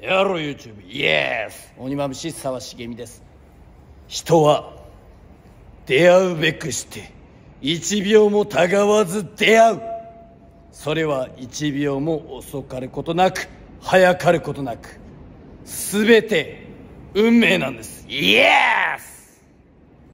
やろ YouTube イエース鬼まぶし沢茂美です人は出会うべくして一秒もたがわず出会うそれは一秒も遅かることなく早かることなく全て運命なんですイエス